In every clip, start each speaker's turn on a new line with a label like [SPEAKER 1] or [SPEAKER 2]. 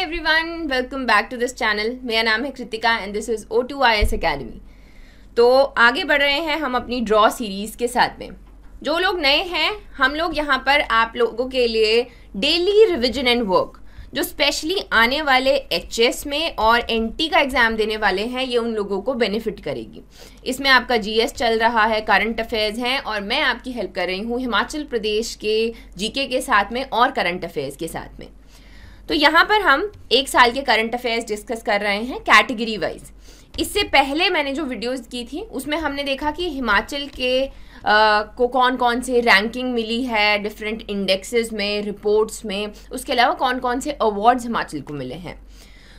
[SPEAKER 1] Every one welcome back to this channel मेरा नाम है Kritika and this is O two I S academy तो आगे बढ़ रहे हैं हम अपनी ड्रॉ सीरीज़ के साथ में जो लोग नए हैं हम लोग यहाँ पर आप लोगों के लिए डेली रिविजन एंड वर्क जो स्पेशली आने वाले एच एस में और एन टी का एग्ज़ाम देने वाले हैं ये उन लोगों को बेनिफिट करेगी इसमें आपका जी एस चल रहा है करंट अफेयर्स हैं और मैं आपकी हेल्प कर रही हूँ हिमाचल प्रदेश के जी के साथ में और करंट अफेयर्स के साथ में तो यहाँ पर हम एक साल के करंट अफेयर्स डिस्कस कर रहे हैं कैटेगरी वाइज इससे पहले मैंने जो वीडियोस की थी उसमें हमने देखा कि हिमाचल के आ, को कौन कौन से रैंकिंग मिली है डिफरेंट इंडेक्सेस में रिपोर्ट्स में उसके अलावा कौन कौन से अवार्ड्स हिमाचल को मिले हैं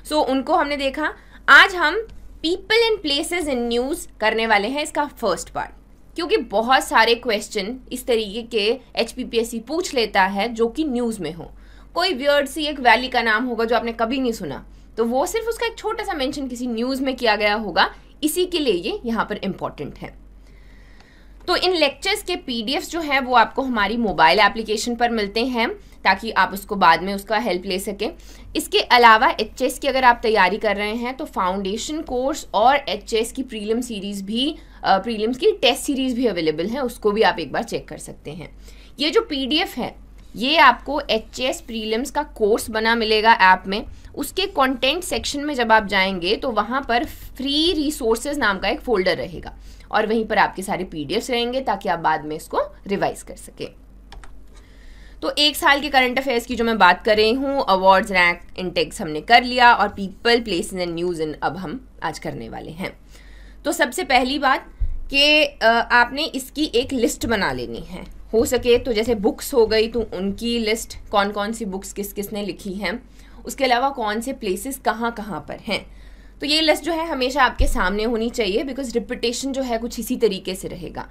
[SPEAKER 1] सो so, उनको हमने देखा आज हम people in places in news करने वाले हैं इसका फर्स्ट पार्ट क्योंकि बहुत सारे क्वेश्चन इस तरीके के एच पूछ लेता है जो कि न्यूज़ में हो कोई वियर्ड सी एक वैली का नाम होगा जो आपने कभी नहीं सुना तो वो सिर्फ उसका एक छोटा सा मेंशन किसी न्यूज़ में किया गया होगा इसी के लिए ये यहाँ पर इम्पॉर्टेंट है तो इन लेक्चर्स के पी जो है वो आपको हमारी मोबाइल एप्लीकेशन पर मिलते हैं ताकि आप उसको बाद में उसका हेल्प ले सकें इसके अलावा एच की अगर आप तैयारी कर रहे हैं तो फाउंडेशन कोर्स और एच की प्रीलिम सीरीज़ भी प्रीलिम्स की टेस्ट सीरीज़ भी अवेलेबल है उसको भी आप एक बार चेक कर सकते हैं ये जो पी है ये आपको एच एस प्रीलिम्स का कोर्स बना मिलेगा ऐप में उसके कंटेंट सेक्शन में जब आप जाएंगे तो वहाँ पर फ्री रिसोर्सेज नाम का एक फोल्डर रहेगा और वहीं पर आपके सारे पी रहेंगे ताकि आप बाद में इसको रिवाइज कर सकें तो एक साल के करंट अफेयर्स की जो मैं बात कर रही हूँ अवार्ड्स रैंक इंटेक्स हमने कर लिया और पीपल प्लेस एंड न्यूज़ इन अब हम आज करने वाले हैं तो सबसे पहली बात कि आपने इसकी एक लिस्ट बना लेनी है हो सके तो जैसे बुक्स हो गई तो उनकी लिस्ट कौन कौन सी बुक्स किस किस ने लिखी हैं उसके अलावा कौन से प्लेसेस कहाँ कहाँ पर हैं तो ये लिस्ट जो है हमेशा आपके सामने होनी चाहिए बिकॉज रिपीटेशन जो है कुछ इसी तरीके से रहेगा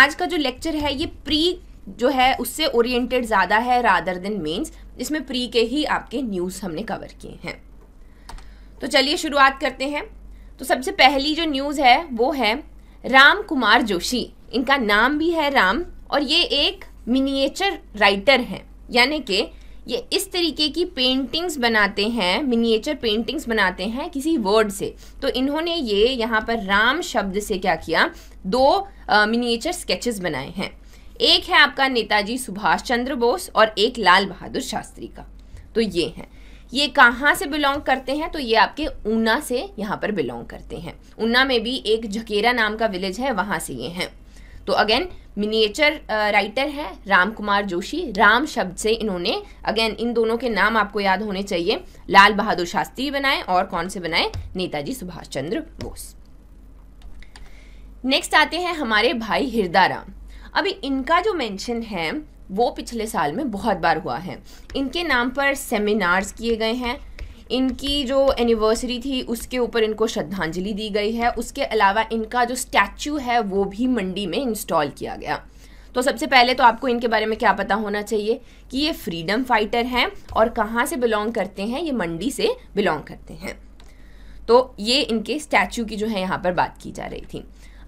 [SPEAKER 1] आज का जो लेक्चर है ये प्री जो है उससे ओरिएंटेड ज़्यादा है रादर देन मीन्स जिसमें प्री के ही आपके न्यूज़ हमने कवर किए हैं तो चलिए शुरुआत करते हैं तो सबसे पहली जो न्यूज़ है वो है राम कुमार जोशी इनका नाम भी है राम और ये एक मिनिएचर राइटर हैं यानी कि ये इस तरीके की पेंटिंग्स बनाते हैं मिनिएचर पेंटिंग्स बनाते हैं किसी वर्ड से तो इन्होंने ये यहाँ पर राम शब्द से क्या किया दो मिनिएचर स्केचेस बनाए हैं एक है आपका नेताजी सुभाष चंद्र बोस और एक लाल बहादुर शास्त्री का तो ये हैं ये कहाँ से बिलोंग करते हैं तो ये आपके ऊना से यहाँ पर बिलोंग करते हैं ऊना में भी एक झकेरा नाम का विलेज है वहाँ से ये हैं तो अगेन मिनिएचर राइटर है राम कुमार जोशी राम शब्द से इन्होंने अगेन इन दोनों के नाम आपको याद होने चाहिए लाल बहादुर शास्त्री बनाए और कौन से बनाए नेताजी सुभाष चंद्र बोस नेक्स्ट आते हैं हमारे भाई हिरदाराम अभी इनका जो मेंशन है वो पिछले साल में बहुत बार हुआ है इनके नाम पर सेमिनार्स किए गए हैं इनकी जो एनिवर्सरी थी उसके ऊपर इनको श्रद्धांजलि दी गई है उसके अलावा इनका जो स्टैचू है वो भी मंडी में इंस्टॉल किया गया तो सबसे पहले तो आपको इनके बारे में क्या पता होना चाहिए कि ये फ्रीडम फाइटर हैं और कहाँ से बिलोंग करते हैं ये मंडी से बिलोंग करते हैं तो ये इनके स्टैचू की जो है यहाँ पर बात की जा रही थी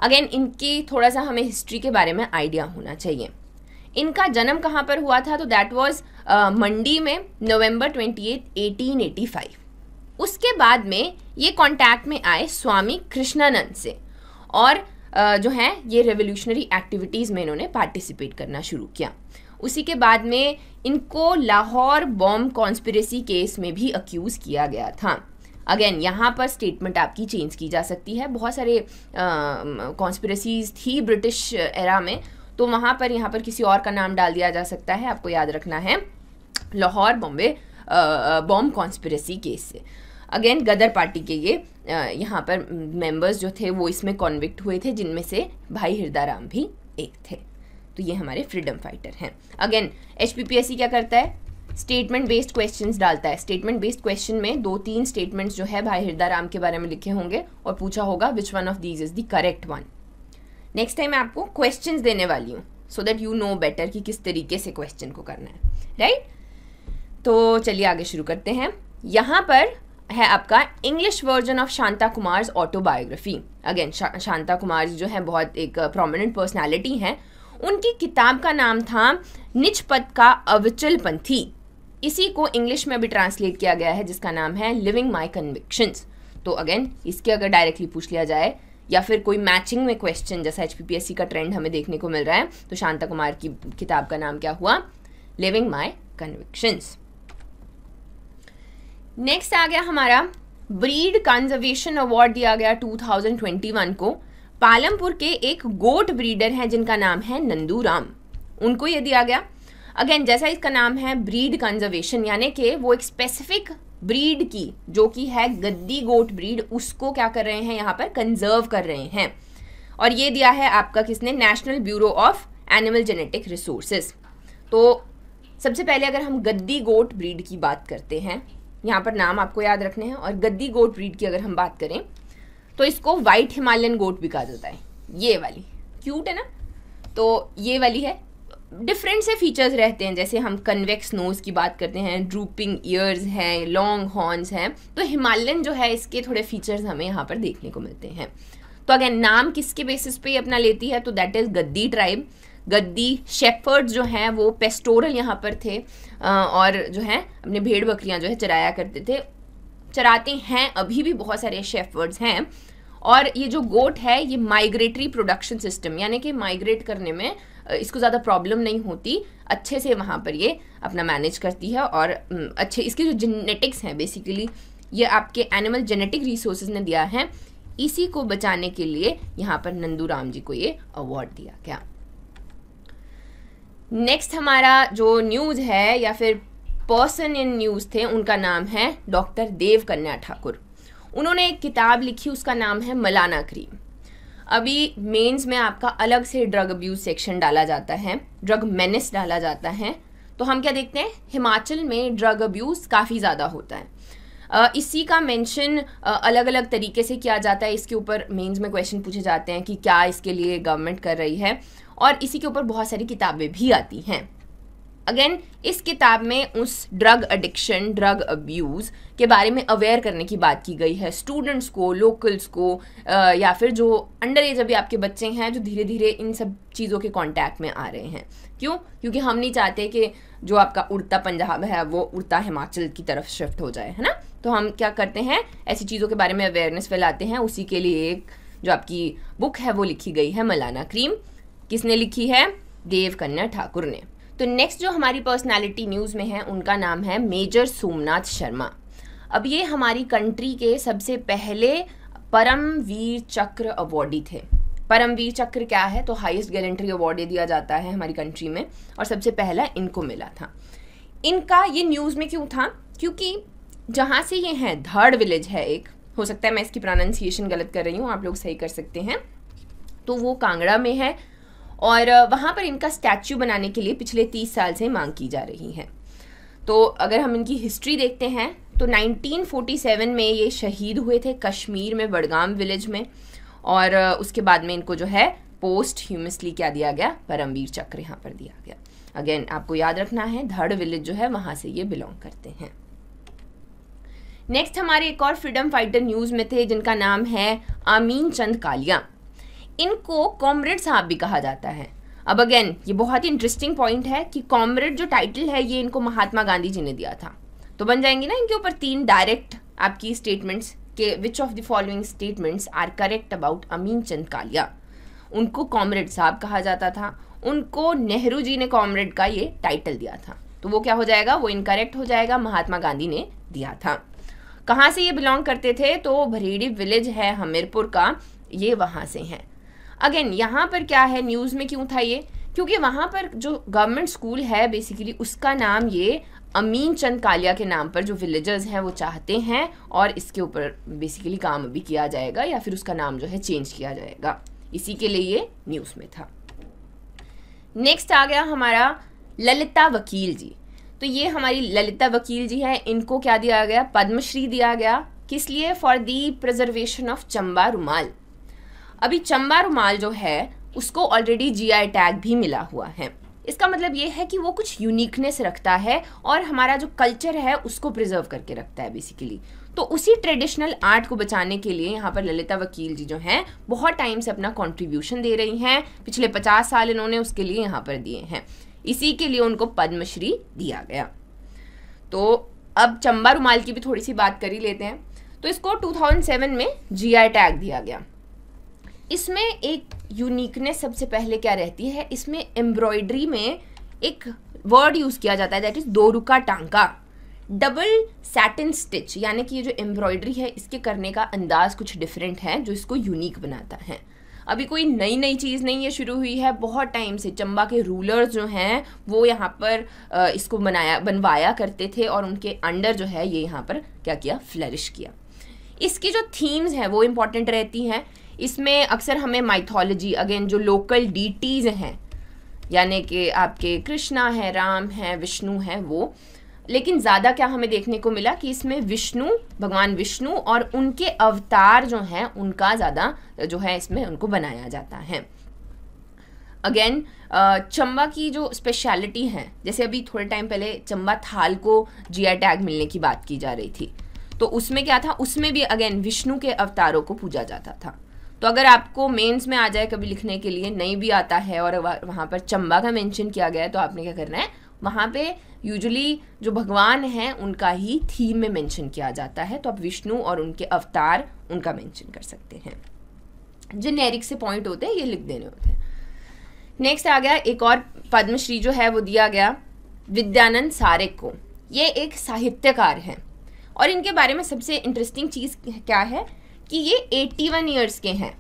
[SPEAKER 1] अगेन इनकी थोड़ा सा हमें हिस्ट्री के बारे में आइडिया होना चाहिए इनका जन्म कहाँ पर हुआ था तो दैट वॉज मंडी में नवंबर ट्वेंटी एट उसके बाद में ये कॉन्टैक्ट में आए स्वामी कृष्णानंद से और uh, जो है ये रेवोल्यूशनरी एक्टिविटीज़ में इन्होंने पार्टिसिपेट करना शुरू किया उसी के बाद में इनको लाहौर बॉम्ब कॉन्स्परेसी केस में भी अक्यूज़ किया गया था अगेन यहाँ पर स्टेटमेंट आपकी चेंज की जा सकती है बहुत सारे कॉन्स्परेसीज थी ब्रिटिश एरा में तो वहाँ पर यहाँ पर किसी और का नाम डाल दिया जा सकता है आपको याद रखना है Lahore Bombay bomb conspiracy case से अगेन गदर पार्टी के ये यहाँ पर मेंबर्स जो थे वो इसमें कॉन्विक्ट हुए थे जिनमें से भाई हिरदाराम भी एक थे तो ये हमारे फ्रीडम फाइटर हैं अगेन एच क्या करता है स्टेटमेंट बेस्ड क्वेश्चंस डालता है स्टेटमेंट बेस्ड क्वेश्चन में दो तीन स्टेटमेंट्स जो है भाई हिरदाराम के बारे में लिखे होंगे और पूछा होगा which one of these is the correct one next time मैं आपको क्वेश्चन देने वाली हूँ so that you know better कि किस तरीके से क्वेश्चन को करना है राइट right? तो चलिए आगे शुरू करते हैं यहाँ पर है आपका English version of Shanta Kumar's autobiography again शा, शांता कुमार जो है बहुत एक प्रोमिनेंट पर्सनैलिटी हैं उनकी किताब का नाम था पद का अविचल पंथी इसी को इंग्लिश में भी ट्रांसलेट किया गया है जिसका नाम है लिविंग माई कन्विक्शंस तो अगेन इसके अगर डायरेक्टली पूछ लिया जाए या फिर कोई मैचिंग में क्वेश्चन जैसा एच का ट्रेंड हमें देखने को मिल रहा है तो शांता कुमार की किताब का नाम क्या हुआ लिविंग माई कन्विक्शंस नेक्स्ट आ गया हमारा ब्रीड कंजर्वेशन अवार्ड दिया गया 2021 को पालमपुर के एक गोट ब्रीडर हैं जिनका नाम है नंदू राम उनको ये दिया गया अगेन जैसा इसका नाम है ब्रीड कंजर्वेशन यानी कि वो एक स्पेसिफिक ब्रीड की जो कि है गद्दी गोट ब्रीड उसको क्या कर रहे हैं यहाँ पर कंजर्व कर रहे हैं और ये दिया है आपका किसने national bureau of animal genetic resources तो सबसे पहले अगर हम गद्दी गोट ब्रीड की बात करते हैं यहाँ पर नाम आपको याद रखने हैं और गद्दी गोट ब्रीड की अगर हम बात करें तो इसको वाइट हिमालयन गोट भी कहा जाता है ये वाली क्यूट है ना तो ये वाली है डिफरेंट से फीचर्स रहते हैं जैसे हम कन्वेक्स नोज़ की बात करते हैं ड्रूपिंग ईयर्स हैं लॉन्ग हॉर्न्स हैं तो हिमालयन जो है इसके थोड़े फीचर्स हमें यहाँ पर देखने को मिलते हैं तो अगर नाम किसके बेसिस पे अपना लेती है तो that is Gaddi tribe Gaddi shepherd जो हैं वो पेस्टोरल यहाँ पर थे और जो है अपने भेड़ बकरियाँ जो है चराया करते थे चराते हैं अभी भी बहुत सारे शेफर्ड्स हैं और ये जो गोट है ये माइग्रेटरी प्रोडक्शन सिस्टम यानी कि माइग्रेट करने में इसको ज़्यादा प्रॉब्लम नहीं होती अच्छे से वहाँ पर ये अपना मैनेज करती है और अच्छे इसके जो जेनेटिक्स हैं बेसिकली ये आपके एनिमल जेनेटिक रिसोर्स ने दिया है इसी को बचाने के लिए यहाँ पर नंदू राम जी को ये अवार्ड दिया गया नेक्स्ट हमारा जो न्यूज़ है या फिर पर्सन इन न्यूज़ थे उनका नाम है डॉक्टर देव कन्या ठाकुर उन्होंने एक किताब लिखी उसका नाम है मलाना क्रीम अभी मेंस में आपका अलग से ड्रग अब्यूज सेक्शन डाला जाता है ड्रग मेनिस डाला जाता है तो हम क्या देखते हैं हिमाचल में ड्रग अब्यूज़ काफ़ी ज़्यादा होता है Uh, इसी का मेंशन uh, अलग अलग तरीके से किया जाता है इसके ऊपर मेंस में क्वेश्चन पूछे जाते हैं कि क्या इसके लिए गवर्नमेंट कर रही है और इसी के ऊपर बहुत सारी किताबें भी आती हैं अगेन इस किताब में उस ड्रग एडिक्शन ड्रग अब्यूज़ के बारे में अवेयर करने की बात की गई है स्टूडेंट्स को लोकल्स को आ, या फिर जो अंडर एज अभी आपके बच्चे हैं जो धीरे धीरे इन सब चीज़ों के कांटेक्ट में आ रहे हैं क्यों क्योंकि हम नहीं चाहते कि जो आपका उड़ता पंजाब है वो उड़ता हिमाचल की तरफ शिफ्ट हो जाए है ना तो हम क्या करते हैं ऐसी चीज़ों के बारे में अवेयरनेस फैलाते हैं उसी के लिए एक जो आपकी बुक है वो लिखी गई है मलाना क्रीम किसने लिखी है देव कन्या ठाकुर ने तो नेक्स्ट जो हमारी पर्सनालिटी न्यूज़ में है उनका नाम है मेजर सोमनाथ शर्मा अब ये हमारी कंट्री के सबसे पहले परमवीर चक्र अवॉर्डी थे परमवीर चक्र क्या है तो हाईएस्ट गैलेंट्री अवार्ड दिया जाता है हमारी कंट्री में और सबसे पहला इनको मिला था इनका ये न्यूज़ में क्यों था क्योंकि जहाँ से ये हैं धर्ड विलेज है एक हो सकता है मैं इसकी प्रोनाउंसिएशन गलत कर रही हूँ आप लोग सही कर सकते हैं तो वो कांगड़ा में है और वहाँ पर इनका स्टैचू बनाने के लिए पिछले तीस साल से मांग की जा रही है तो अगर हम इनकी हिस्ट्री देखते हैं तो 1947 में ये शहीद हुए थे कश्मीर में बड़गाम विलेज में और उसके बाद में इनको जो है पोस्ट ह्यूमसली क्या दिया गया परमवीर चक्र यहाँ पर दिया गया अगेन आपको याद रखना है धड़ विलेज जो है वहाँ से ये बिलोंग करते हैं नेक्स्ट हमारे एक और फ्रीडम फाइटर न्यूज़ में थे जिनका नाम है आमीन चंद कालिया इनको कॉमरेड साहब भी कहा जाता है अब अगेन ये बहुत ही इंटरेस्टिंग पॉइंट है कि कॉमरेड जो टाइटल है ये इनको महात्मा गांधी जी ने दिया था तो बन जाएंगे ना इनके ऊपर तीन डायरेक्ट आपकी स्टेटमेंट्स के which of the following statements are correct about Amin Chand Kaliya उनको कॉमरेड साहब कहा जाता था उनको नेहरू जी ने कॉमरेड का ये टाइटल दिया था तो वो क्या हो जाएगा वो इनकरेक्ट हो जाएगा महात्मा गांधी ने दिया था कहाँ से ये बिलोंग करते थे तो भरेड़ी विलेज है हमीरपुर का ये वहाँ से हैं अगेन यहाँ पर क्या है न्यूज़ में क्यों था ये क्योंकि वहाँ पर जो गवर्नमेंट स्कूल है बेसिकली उसका नाम ये अमीन चंद कालिया के नाम पर जो विलेजर्स हैं वो चाहते हैं और इसके ऊपर बेसिकली काम भी किया जाएगा या फिर उसका नाम जो है चेंज किया जाएगा इसी के लिए ये न्यूज़ में था नेक्स्ट आ गया हमारा ललिता वकील जी तो ये हमारी ललिता वकील जी हैं इनको क्या दिया गया पद्मश्री दिया गया किस लिए for the preservation of Chamba Rumal अभी चंबा रुमाल जो है उसको ऑलरेडी जीआई टैग भी मिला हुआ है इसका मतलब ये है कि वो कुछ यूनिकनेस रखता है और हमारा जो कल्चर है उसको प्रिजर्व करके रखता है बेसिकली तो उसी ट्रेडिशनल आर्ट को बचाने के लिए यहाँ पर ललिता वकील जी जो हैं बहुत टाइम से अपना कॉन्ट्रीब्यूशन दे रही हैं पिछले पचास साल इन्होंने उसके लिए यहाँ पर दिए हैं इसी के लिए उनको पद्मश्री दिया गया तो अब चंबा रुमाल की भी थोड़ी सी बात कर ही लेते हैं तो इसको 2007 में जीआई टैग दिया गया इसमें एक यूनिकनेस सबसे पहले क्या रहती है इसमें एम्ब्रॉयडरी में एक वर्ड यूज़ किया जाता है दैट इज़ दो रुका टांका डबल सैटिन स्टिच यानी कि ये जो एम्ब्रॉयडरी है इसके करने का अंदाज कुछ डिफरेंट है जो इसको यूनिक बनाता है अभी कोई नई नई चीज़ नहीं ये शुरू हुई है बहुत टाइम से चंबा के रूलर्स जो हैं वो यहाँ पर इसको बनाया बनवाया करते थे और उनके अंडर जो है ये यहाँ पर क्या किया फ्लरिश किया इसकी जो थीम्स हैं वो इम्पॉर्टेंट रहती हैं इसमें अक्सर हमें माइथोलॉजी अगेन जो लोकल डीटीज हैं यानी कि आपके कृष्णा है राम है विष्णु है वो लेकिन ज़्यादा क्या हमें देखने को मिला कि इसमें विष्णु भगवान विष्णु और उनके अवतार जो हैं उनका ज़्यादा जो है इसमें उनको बनाया जाता है अगेन चंबा की जो स्पेशलिटी है जैसे अभी थोड़े टाइम पहले चंबा थाल को जिया टैग मिलने की बात की जा रही थी तो उसमें क्या था उसमें भी अगेन विष्णु के अवतारों को पूजा जाता था तो अगर आपको मेंस में आ जाए कभी लिखने के लिए नहीं भी आता है और वहाँ पर चंबा का मेंशन किया गया है तो आपने क्या करना है वहाँ पे यूजुअली जो भगवान हैं उनका ही थीम में मेंशन किया जाता है तो आप विष्णु और उनके अवतार उनका मेंशन कर सकते हैं जेनेरिक से पॉइंट होते हैं ये लिख देने होते हैं नेक्स्ट आ गया एक और पद्मश्री जो है वो दिया गया विद्यानंद सारे को ये एक साहित्यकार हैं और इनके बारे में सबसे इंटरेस्टिंग चीज़ क्या है कि ये 81 ईयर्स के हैं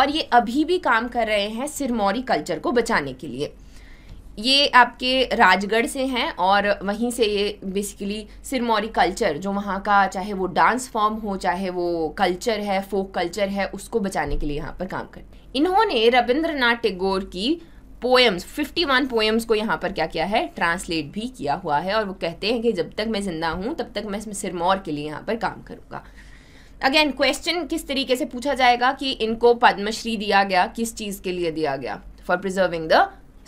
[SPEAKER 1] और ये अभी भी काम कर रहे हैं सिरमौरी कल्चर को बचाने के लिए ये आपके राजगढ़ से हैं और वहीं से ये बेसिकली सिरमौरी कल्चर जो वहाँ का चाहे वो डांस फॉर्म हो चाहे वो कल्चर है फोक कल्चर है उसको बचाने के लिए यहाँ पर काम करते हैं इन्होंने रविंद्रनाथ टैगोर की पोएम्स 51 पोएम्स को यहाँ पर क्या किया है ट्रांसलेट भी किया हुआ है और वो कहते हैं कि जब तक मैं ज़िंदा हूँ तब तक मैं इसमें सिरमौर के लिए यहाँ पर काम करूँगा अगेन क्वेश्चन किस तरीके से पूछा जाएगा कि इनको पद्मश्री दिया गया किस चीज़ के लिए दिया गया for preserving the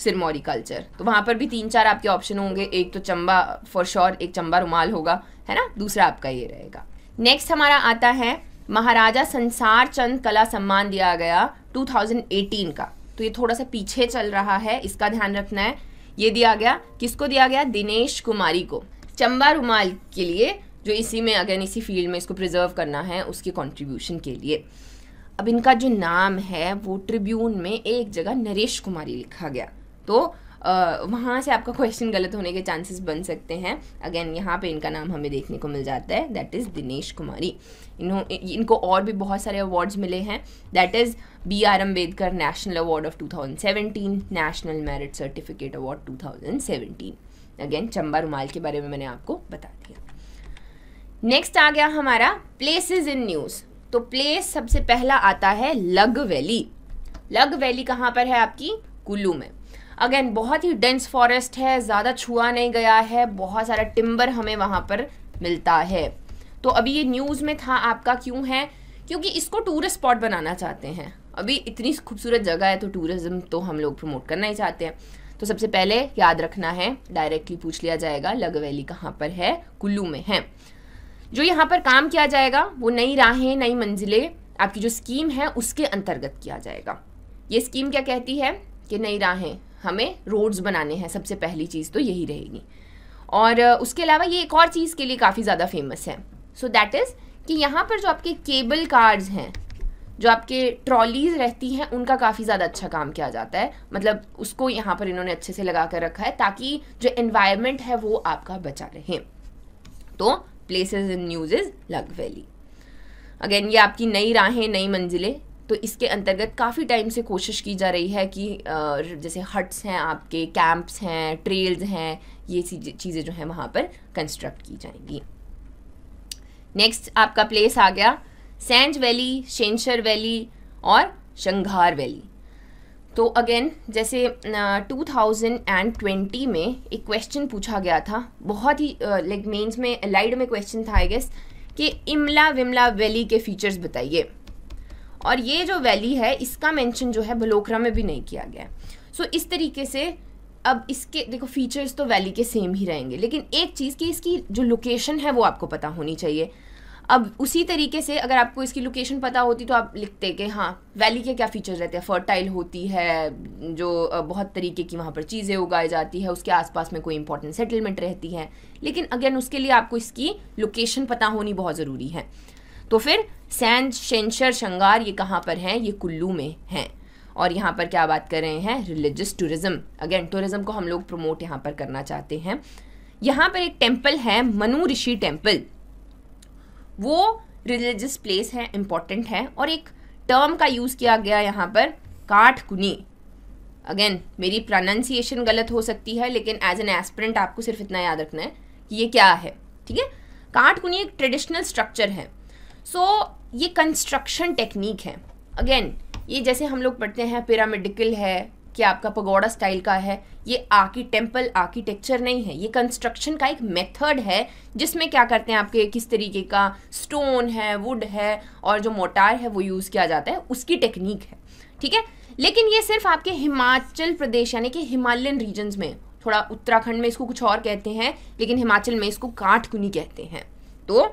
[SPEAKER 1] Sirmauri culture तो वहां पर भी तीन चार आपके ऑप्शन होंगे एक तो चंबा फॉर श्योर एक चंबा रुमाल होगा है ना दूसरा आपका ये रहेगा नेक्स्ट हमारा आता है महाराजा संसार चंद कला सम्मान दिया गया 2018 का तो ये थोड़ा सा पीछे चल रहा है इसका ध्यान रखना है ये दिया गया किसको दिया गया दिनेश कुमारी को चंबा रुमाल के लिए जो इसी में अगेन इसी फील्ड में इसको प्रिजर्व करना है उसके कॉन्ट्रीब्यूशन के लिए अब इनका जो नाम है वो ट्रिब्यून में एक जगह नरेश कुमारी लिखा गया तो वहाँ से आपका क्वेश्चन गलत होने के चांसेस बन सकते हैं अगेन यहाँ पे इनका नाम हमें देखने को मिल जाता है दैट इज़ दिनेश कुमारी इन्हों इनको और भी बहुत सारे अवार्ड्स मिले हैं that is B R Ambedkar national award of 2017 national merit certificate award 2017 again Chamba Rumal के बारे में मैंने आपको बता दिया नेक्स्ट आ गया हमारा प्लेसेस इन न्यूज़ तो प्लेस सबसे पहला आता है लग वैली लग वैली कहाँ पर है आपकी कुल्लू में अगेन बहुत ही डेंस फॉरेस्ट है ज़्यादा छुआ नहीं गया है बहुत सारा टिम्बर हमें वहाँ पर मिलता है तो अभी ये न्यूज़ में था आपका क्यों है क्योंकि इसको टूरिस्ट स्पॉट बनाना चाहते हैं अभी इतनी खूबसूरत जगह है तो टूरिज़्म तो हम लोग प्रमोट करना ही चाहते हैं तो सबसे पहले याद रखना है डायरेक्टली पूछ लिया जाएगा लग वैली कहाँ पर है कुल्लू में है जो यहाँ पर काम किया जाएगा वो नई राहें नई मंजिलें आपकी जो स्कीम है उसके अंतर्गत किया जाएगा ये स्कीम क्या कहती है कि नई राहें हमें रोड्स बनाने हैं सबसे पहली चीज़ तो यही रहेगी और उसके अलावा ये एक और चीज़ के लिए काफ़ी ज़्यादा फेमस है सो दैट इज़ कि यहाँ पर जो आपके केबल कार्स हैं जो आपके ट्रॉलीज रहती हैं उनका काफ़ी ज़्यादा अच्छा काम किया जाता है मतलब उसको यहाँ पर इन्होंने अच्छे से लगा कर रखा है ताकि जो एनवायरनमेंट है वो आपका बचा रहे तो places in news is Lug valley again ये आपकी नई राहें नई मंजिलें तो इसके अंतर्गत काफ़ी टाइम से कोशिश की जा रही है कि जैसे हट्स हैं आपके कैंप्स हैं ट्रेल्स हैं ये चीज़ें जो हैं वहाँ पर कंस्ट्रक्ट की जाएंगी नेक्स्ट आपका प्लेस आ गया सेंज वैली शेंशर वैली और शंघार वैली तो अगेन जैसे uh, 2020 में एक क्वेश्चन पूछा गया था बहुत ही लाइक uh, मेंस में अलाइड में क्वेश्चन था आई गेस कि इमला विमला वैली के फीचर्स बताइए और ये जो वैली है इसका मेंशन जो है बलोखरा में भी नहीं किया गया सो so, इस तरीके से अब इसके देखो फीचर्स तो वैली के सेम ही रहेंगे लेकिन एक चीज़ की इसकी जो लोकेशन है वो आपको पता होनी चाहिए अब उसी तरीके से अगर आपको इसकी लोकेशन पता होती तो आप लिखते कि हाँ वैली के क्या फीचर रहते हैं फर्टाइल होती है जो बहुत तरीके की वहाँ पर चीज़ें उगाई जाती है उसके आसपास में कोई इंपॉर्टेंट सेटलमेंट रहती है लेकिन अगेन उसके लिए आपको इसकी लोकेशन पता होनी बहुत ज़रूरी है तो फिर सेंज शेंशर शंगार ये कहाँ पर हैं ये कुल्लू में हैं और यहाँ पर क्या बात कर रहे हैं रिलीजियस टूरिज़म अगेन टूरिज़्म को हम लोग प्रमोट यहाँ पर करना चाहते हैं यहाँ पर एक टेम्पल है मनु ऋषि टेम्पल वो रिलीजियस प्लेस है इम्पॉर्टेंट है और एक टर्म का यूज़ किया गया यहाँ पर कुनी अगेन मेरी प्रोनाउंसिएशन गलत हो सकती है लेकिन एज एन एस्परेंट आपको सिर्फ इतना याद रखना है कि ये क्या है ठीक है कुनी एक ट्रेडिशनल स्ट्रक्चर है सो so, ये कंस्ट्रक्शन टेक्निक है अगेन ये जैसे हम लोग पढ़ते हैं पिरामिडिकल है कि आपका पगोड़ा स्टाइल का है ये आर्की टेम्पल आर्किटेक्चर नहीं है ये कंस्ट्रक्शन का एक मेथड है जिसमें क्या करते हैं आपके किस तरीके का स्टोन है वुड है और जो मोटार है वो यूज़ किया जाता है उसकी टेक्निक है ठीक है लेकिन ये सिर्फ आपके हिमाचल प्रदेश यानी कि हिमालयन रीजन्स में थोड़ा उत्तराखंड में इसको कुछ और कहते हैं लेकिन हिमाचल में इसको काठकुनी कहते हैं तो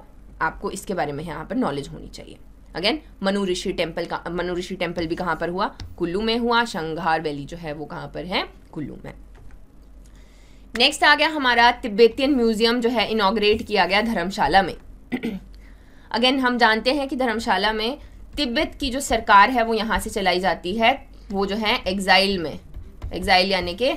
[SPEAKER 1] आपको इसके बारे में यहाँ पर नॉलेज होनी चाहिए अगेन मनु ऋषि टेम्पल का मनु ऋषि टेम्पल भी कहाँ पर हुआ कुल्लू में हुआ शंघार वैली जो है वो कहाँ पर है कुल्लू में नेक्स्ट आ गया हमारा तिब्बतियन म्यूजियम जो है इनाग्रेट किया गया धर्मशाला में अगेन हम जानते हैं कि धर्मशाला में तिब्बत की जो सरकार है वो यहाँ से चलाई जाती है वो जो है एग्जाइल में एग्जाइल यानी के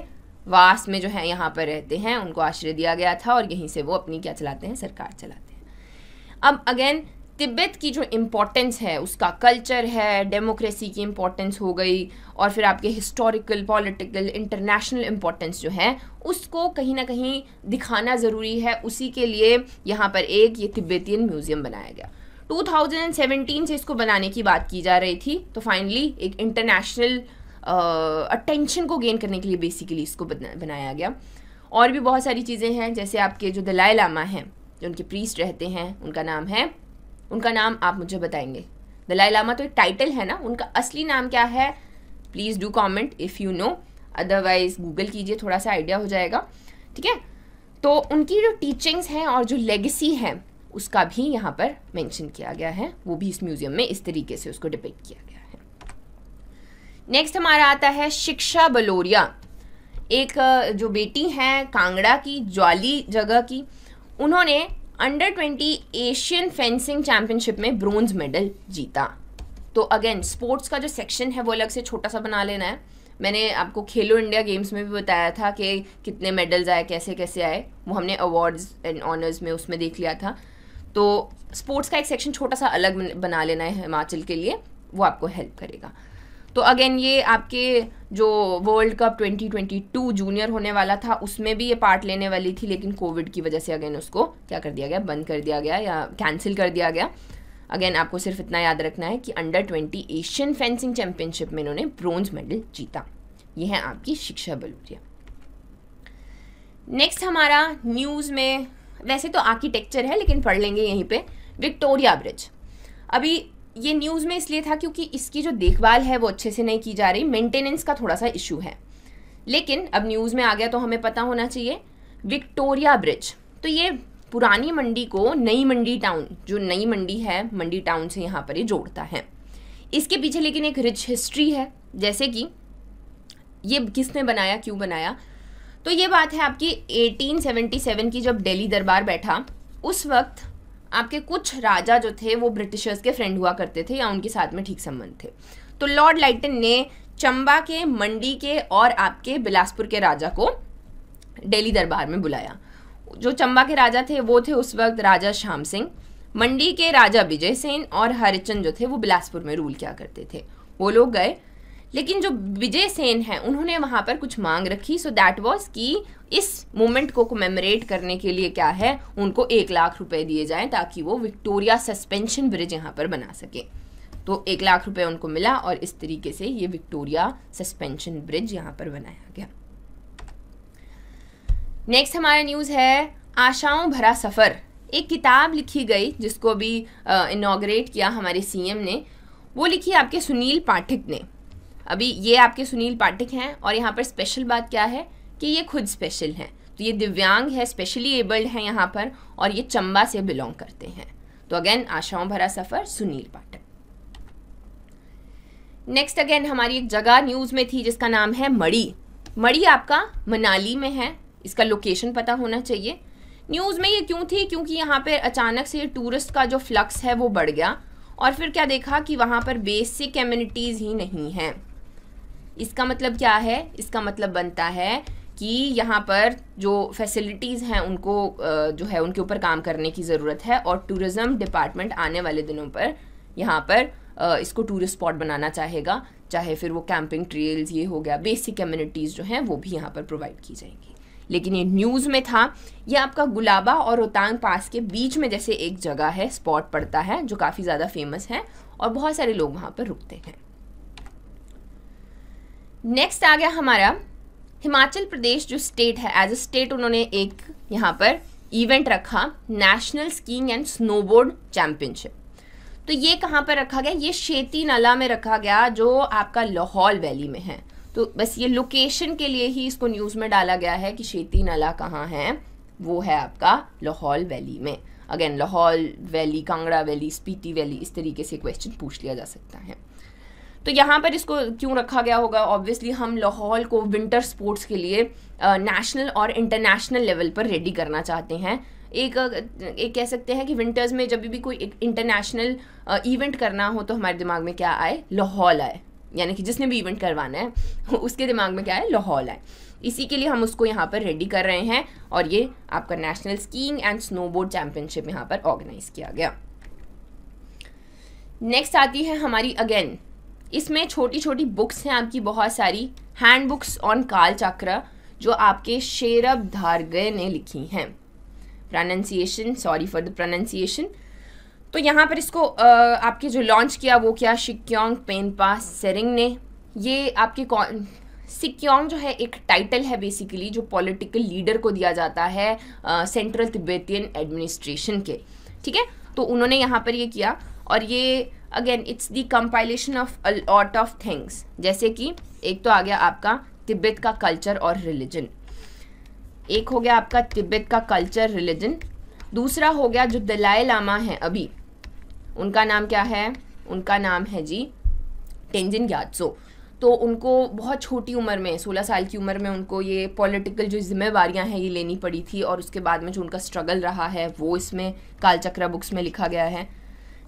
[SPEAKER 1] वास में जो है यहाँ पर रहते हैं उनको आश्रय दिया गया था और यहीं से वो अपनी क्या चलाते हैं सरकार चलाते हैं अब अगेन तिब्बत की जो इम्पोर्टेंस है उसका कल्चर है डेमोक्रेसी की इम्पोर्टेंस हो गई और फिर आपके हिस्टोरिकल पॉलिटिकल इंटरनेशनल इम्पोर्टेंस जो है उसको कहीं ना कहीं दिखाना ज़रूरी है उसी के लिए यहाँ पर एक ये तिब्बतियन म्यूज़ियम बनाया गया 2017 से इसको बनाने की बात की जा रही थी तो फाइनली एक इंटरनेशनल अटेंशन को गेन करने के लिए बेसिकली इसको बनाया गया और भी बहुत सारी चीज़ें हैं जैसे आपके जो दलाई लामा हैं जो उनके प्रीस्ट रहते हैं उनका नाम है उनका नाम आप मुझे बताएंगे दलाई लामा तो एक टाइटल है ना उनका असली नाम क्या है please do comment if you know otherwise Google कीजिए थोड़ा सा आइडिया हो जाएगा ठीक है तो उनकी जो टीचिंग्स हैं और जो लेगेसी है उसका भी यहाँ पर मेंशन किया गया है वो भी इस म्यूजियम में इस तरीके से उसको डिपेक्ट किया गया है नेक्स्ट हमारा आता है शिक्षा बलोरिया एक जो बेटी है कांगड़ा की ज्वाली जगह की उन्होंने under twenty Asian fencing championship में ब्रोंज मेडल जीता तो अगेन स्पोर्ट्स का जो सेक्शन है वो अलग से छोटा सा बना लेना है मैंने आपको खेलो इंडिया गेम्स में भी बताया था कि कितने मेडल्स आए कैसे कैसे आए वो हमने अवार्ड्स एंड ऑनर्स में उसमें देख लिया था तो स्पोर्ट्स का एक सेक्शन छोटा सा अलग बना लेना है हिमाचल के लिए वो आपको हेल्प करेगा तो अगेन ये आपके जो वर्ल्ड कप 2022 जूनियर होने वाला था उसमें भी ये पार्ट लेने वाली थी लेकिन कोविड की वजह से अगेन उसको क्या कर दिया गया बंद कर दिया गया या कैंसिल कर दिया गया अगेन आपको सिर्फ इतना याद रखना है कि under twenty Asian fencing championship में इन्होंने ब्रोंज मेडल जीता ये है आपकी शिक्षा बलूरिया नेक्स्ट हमारा न्यूज़ में वैसे तो आर्किटेक्चर है लेकिन पढ़ लेंगे यहीं पे विक्टोरिया ब्रिज अभी ये न्यूज़ में इसलिए था क्योंकि इसकी जो देखभाल है वो अच्छे से नहीं की जा रही मेंटेनेंस का थोड़ा सा इशू है लेकिन अब न्यूज़ में आ गया तो हमें पता होना चाहिए विक्टोरिया ब्रिज तो ये पुरानी मंडी को नई मंडी टाउन जो नई मंडी है मंडी टाउन से यहाँ पर ये जोड़ता है इसके पीछे लेकिन एक रिच हिस्ट्री है जैसे कि ये किसने बनाया क्यों बनाया तो ये बात है आपकी 1877 की जब दिल्ली दरबार बैठा उस वक्त आपके कुछ राजा जो थे वो ब्रिटिशर्स के फ्रेंड हुआ करते थे या उनके साथ में ठीक संबंध थे तो लॉर्ड लाइटन ने चंबा के मंडी के और आपके बिलासपुर के राजा को डेली दरबार में बुलाया जो चंबा के राजा थे वो थे उस वक्त राजा श्याम सिंह मंडी के राजा विजय सेन और हरिचंद जो थे वो बिलासपुर में रूल किया करते थे वो लोग गए लेकिन जो विजय सेन है उन्होंने वहाँ पर कुछ मांग रखी सो दैट वॉज कि इस मोमेंट को कमेमोरेट करने के लिए क्या है उनको एक लाख रुपए दिए जाए ताकि वो विक्टोरिया सस्पेंशन ब्रिज यहाँ पर बना सके तो एक लाख रुपए उनको मिला और इस तरीके से ये विक्टोरिया सस्पेंशन ब्रिज यहाँ पर बनाया गया नेक्स्ट हमारा न्यूज़ है आशाओं भरा सफ़र एक किताब लिखी गई जिसको अभी इनोग्रेट किया हमारे सीएम ने वो लिखी आपके सुनील पाठक ने अभी ये आपके सुनील पाठक हैं और यहाँ पर स्पेशल बात क्या है कि ये खुद स्पेशल हैं तो ये दिव्यांग है स्पेशली एबल्ड हैं यहाँ पर और ये चंबा से बिलोंग करते हैं तो अगेन आशाओं भरा सफ़र सुनील पाठक नेक्स्ट अगेन हमारी एक जगह न्यूज़ में थी जिसका नाम है मड़ी मड़ी आपका मनाली में है इसका लोकेशन पता होना चाहिए न्यूज़ में ये क्यों थी क्योंकि यहाँ पर अचानक से टूरिस्ट का जो फ्लक्स है वो बढ़ गया और फिर क्या देखा कि वहाँ पर बेसिक कम्युनिटीज़ ही नहीं हैं इसका मतलब क्या है इसका मतलब बनता है कि यहाँ पर जो फैसिलिटीज़ हैं उनको जो है उनके ऊपर काम करने की ज़रूरत है और टूरिज़म डिपार्टमेंट आने वाले दिनों पर यहाँ पर इसको टूरिस्ट स्पॉट बनाना चाहेगा चाहे फिर वो कैंपिंग ट्रेल्स ये हो गया बेसिक कम्युनिटीज़ जो हैं वो भी यहाँ पर प्रोवाइड की जाएंगी लेकिन ये न्यूज़ में था ये आपका गुलाबा और रोहतांग पास के बीच में जैसे एक जगह है स्पॉट पड़ता है जो काफ़ी ज़्यादा फेमस है और बहुत सारे लोग वहाँ पर रुकते हैं नेक्स्ट आ गया हमारा हिमाचल प्रदेश जो स्टेट है एज अ स्टेट उन्होंने एक यहाँ पर इवेंट रखा national skiing and snowboard championship तो ये कहाँ पर रखा गया ये शेती नला में रखा गया जो आपका लाहौल वैली में है तो बस ये लोकेशन के लिए ही इसको न्यूज़ में डाला गया है कि शेती नला कहाँ है वो है आपका लाहौल वैली में again Lahaul valley Kangra valley Spiti valley इस तरीके से क्वेश्चन पूछ लिया जा सकता है तो यहाँ पर इसको क्यों रखा गया होगा ऑब्वियसली हम लाहौल को विंटर स्पोर्ट्स के लिए नेशनल और इंटरनेशनल लेवल पर रेडी करना चाहते हैं एक एक कह सकते हैं कि विंटर्स में जब भी कोई इंटरनेशनल इवेंट करना हो तो हमारे दिमाग में क्या आए लाहौल आए यानी कि जिसने भी इवेंट करवाना है उसके दिमाग में क्या है लाहौल आए इसी के लिए हम उसको यहाँ पर रेडी कर रहे हैं और ये आपका national skiing and snowboard championship यहाँ पर ऑर्गेनाइज किया गया नेक्स्ट आती है हमारी अगेन इसमें छोटी छोटी बुक्स हैं आपकी बहुत सारी हैंड बुक्स ऑन काल चक्र जो आपके शेरब धारगय ने लिखी हैं pronunciation sorry for the pronunciation तो यहाँ पर इसको आपके जो लॉन्च किया वो किया शिक्योंग पेनपा सेरिंग ने ये आपके कौन सिक्योंग जो है एक टाइटल है बेसिकली जो पॉलिटिकल लीडर को दिया जाता है सेंट्रल तिब्बतियन एडमिनिस्ट्रेशन के ठीक है तो उन्होंने यहाँ पर ये किया और ये again it's the compilation of a lot of things जैसे कि एक तो आ गया आपका तिब्बत का कल्चर और रिलीजन एक हो गया आपका तिब्बत का कल्चर रिलीजन दूसरा हो गया जो दलाई लामा है अभी उनका नाम क्या है उनका नाम है जी टेंजिन ग्यात्सो तो उनको बहुत छोटी उम्र में 16 साल की उम्र में उनको ये पॉलिटिकल जो जिम्मेवारियाँ हैं ये लेनी पड़ी थी और उसके बाद में जो उनका स्ट्रगल रहा है वो इसमें कालचक्रा बुक्स में लिखा गया है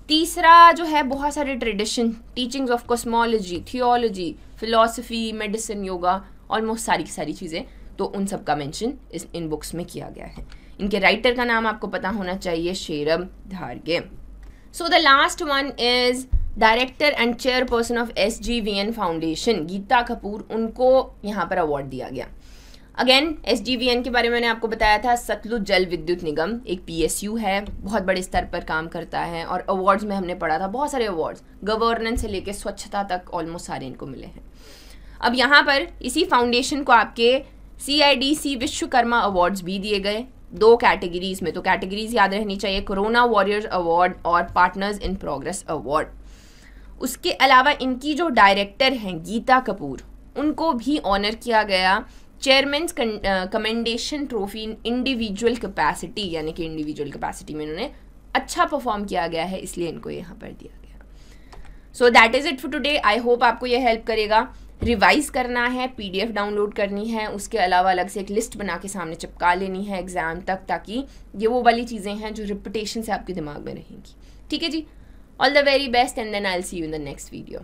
[SPEAKER 1] तीसरा जो है बहुत सारे tradition teachings of cosmology theology philosophy medicine yoga almost सारी की सारी चीज़ें तो उन सब का मैंशन इस इन बुक्स में किया गया है इनके राइटर का नाम आपको पता होना चाहिए Sherab Dhargye so the last one is director and chairperson of S G V N foundation Geeta Kapoor उनको यहाँ पर अवार्ड दिया गया अगेन एस के बारे में मैंने आपको बताया था सतलुज जल विद्युत निगम एक पी है बहुत बड़े स्तर पर काम करता है और अवार्ड्स में हमने पढ़ा था बहुत सारे अवार्ड्स गवर्नेंस से लेकर स्वच्छता तक ऑलमोस्ट सारे इनको मिले हैं अब यहाँ पर इसी फाउंडेशन को आपके सी विश्वकर्मा अवार्ड्स भी दिए गए दो कैटेगरीज में तो कैटेगरीज याद रहनी चाहिए कोरोना वॉरियर्स अवार्ड और पार्टनर्स इन प्रोग्रेस अवार्ड उसके अलावा इनकी जो डायरेक्टर हैं गीता कपूर उनको भी ऑनर किया गया chairman commendation trophy in individual capacity यानी कि इंडिविजुअल कैपेसिटी में इन्होंने अच्छा परफॉर्म किया गया है इसलिए इनको यहाँ पर दिया गया so that is it for today I hope आपको ये हेल्प करेगा रिवाइज करना है पीडीएफ डाउनलोड करनी है उसके अलावा अलग से एक लिस्ट बना के सामने चिपका लेनी है एग्ज़ाम तक ताकि ये वो वाली चीज़ें हैं जो रिपीटेशन से आपके दिमाग में रहेंगी ठीक है जी all the very best and then I see you in the next video